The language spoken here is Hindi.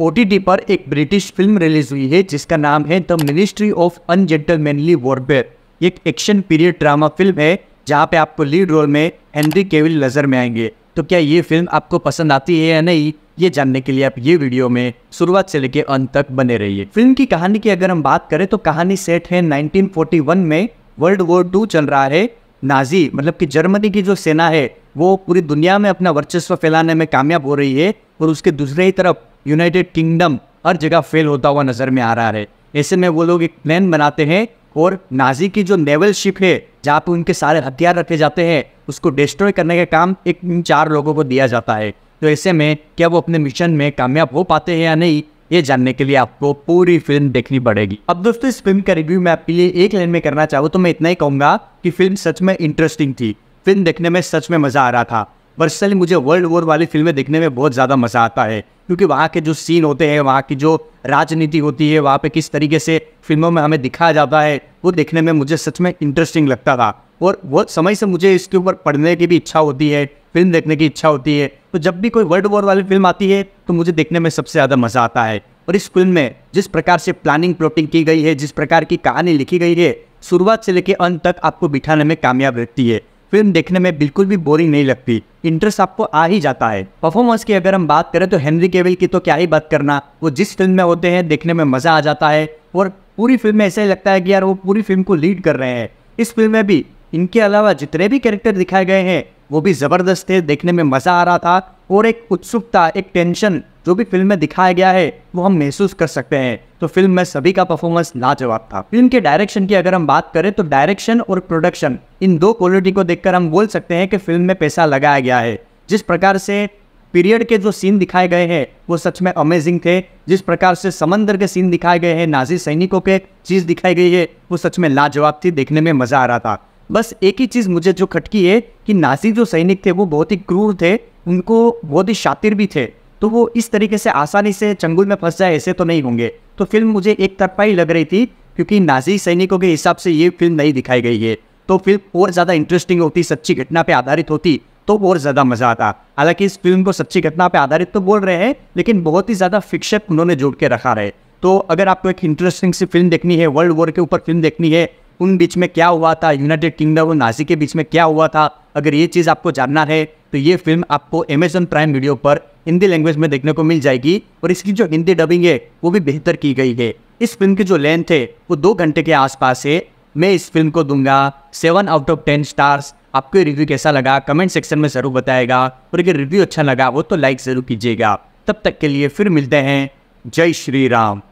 ओ पर एक ब्रिटिश फिल्म रिलीज हुई है जिसका नाम है the ministry of ungentlemanly warfare एक एक्शन पीरियड ड्रामा फिल्म है जहाँ पे आपको लीड रोल में हेनरी केविल नज़र में आएंगे तो क्या ये फिल्म आपको पसंद आती है या नहीं ये जानने के लिए आप ये वीडियो में शुरुआत से लेकर अंत तक बने रहिए फिल्म की कहानी की अगर हम बात करें तो कहानी सेट है 1941 में वर्ल्ड वॉर टू चल रहा है नाजी मतलब कि जर्मनी की जो सेना है वो पूरी दुनिया में अपना वर्चस्व फैलाने में कामयाब हो रही है और उसके दूसरे ही तरफ यूनाइटेड किंगडम हर जगह फेल होता हुआ नज़र में आ रहा है ऐसे में वो लोग एक प्लान बनाते हैं और नाजी की जो नेवल शिप है जहाँ पे उनके सारे हथियार रखे जाते हैं उसको डिस्ट्रॉय करने का काम एक इन चार लोगों को दिया जाता है तो ऐसे में क्या वो अपने मिशन में कामयाब हो पाते हैं या नहीं ये जानने के लिए आपको पूरी फिल्म देखनी पड़ेगी अब दोस्तों इस फिल्म का रिव्यू मैं आपके लिए एक लाइन में करना चाहूँ तो मैं इतना ही कहूंगा कि फिल्म सच में इंटरेस्टिंग थी फिल्म देखने में सच में मज़ा आ रहा था पर्सनली मुझे वर्ल्ड वॉर वाली फिल्में देखने में बहुत ज़्यादा मज़ा आता है क्योंकि वहाँ के जो सीन होते हैं वहाँ की जो राजनीति होती है वहाँ पे किस तरीके से फिल्मों में हमें दिखाया जाता है वो देखने में मुझे सच में इंटरेस्टिंग लगता था और बहुत समय से मुझे इसके ऊपर पढ़ने की भी इच्छा होती है फिल्म देखने की इच्छा होती है तो जब भी कोई वर्ल्ड वॉर वाली फिल्म आती है तो मुझे देखने में सबसे ज़्यादा मज़ा आता है और इस फिल्म में जिस प्रकार से प्लानिंग प्लॉटिंग की गई है जिस प्रकार की कहानी लिखी गई है शुरुआत से लेकर अंत तक आपको बिठाने में कामयाब रहती है फिल्म देखने में बिल्कुल भी बोरिंग नहीं लगती इंटरेस्ट आपको आ ही जाता है परफॉर्मेंस की अगर हम बात करें तो हेनरी केविल की तो क्या ही बात करना वो जिस फिल्म में होते हैं देखने में मज़ा आ जाता है और पूरी फिल्म में ऐसा ही लगता है कि यार वो पूरी फिल्म को लीड कर रहे हैं इस फिल्म में भी इनके अलावा जितने भी कैरेक्टर दिखाए गए हैं वो भी ज़बरदस्त थे देखने में मज़ा आ रहा था और एक उत्सुकता एक टेंशन जो भी फिल्म में दिखाया गया है वो हम महसूस कर सकते हैं तो फिल्म में सभी का परफॉर्मेंस लाजवाब था फिल्म के डायरेक्शन की अगर हम बात करें तो डायरेक्शन और प्रोडक्शन इन दो क्वालिटी को देखकर हम बोल सकते हैं कि फिल्म में पैसा लगाया गया है जिस प्रकार से पीरियड के जो सीन दिखाए गए हैं वो सच में अमेजिंग थे जिस प्रकार से समंदर के सीन दिखाए गए हैं नाजी सैनिकों के चीज़ दिखाई गई है वो सच में लाजवाब थी देखने में मज़ा आ रहा था बस एक ही चीज़ मुझे जो खटकी है कि नाजी जो सैनिक थे वो बहुत ही क्रूर थे उनको बहुत ही शातिर भी थे तो वो इस तरीके से आसानी से चंगुल में फंस जाए ऐसे तो नहीं होंगे तो फिल्म मुझे एक तरफा ही लग रही थी क्योंकि नाजी सैनिकों के हिसाब से ये फिल्म नहीं दिखाई गई है तो फिल्म और ज़्यादा इंटरेस्टिंग होती सच्ची घटना पर आधारित होती तो और ज़्यादा मज़ा आता हालांकि इस फिल्म को सच्ची घटना पर आधारित तो बोल रहे हैं लेकिन बहुत ही ज़्यादा फिक्शन उन्होंने जोड़ के रखा रहे तो अगर आपको एक इंटरेस्टिंग सी फिल्म देखनी है वर्ल्ड वॉर के ऊपर फिल्म देखनी है उन बीच में क्या हुआ था यूनाइटेड किंगडम और नाजी के बीच में क्या हुआ था अगर ये चीज़ आपको जानना है तो ये फिल्म आपको अमेजन प्राइम वीडियो पर हिंदी लैंग्वेज में देखने को मिल जाएगी और इसकी जो हिंदी डबिंग है वो भी बेहतर की गई है इस फिल्म की जो लेंथ है वो दो घंटे के आसपास है मैं इस फिल्म को दूंगा seven out of ten stars आपको रिव्यू कैसा लगा कमेंट सेक्शन में ज़रूर बताएगा और अगर रिव्यू अच्छा लगा वो तो लाइक ज़रूर कीजिएगा तब तक के लिए फिर मिलते हैं जय श्री राम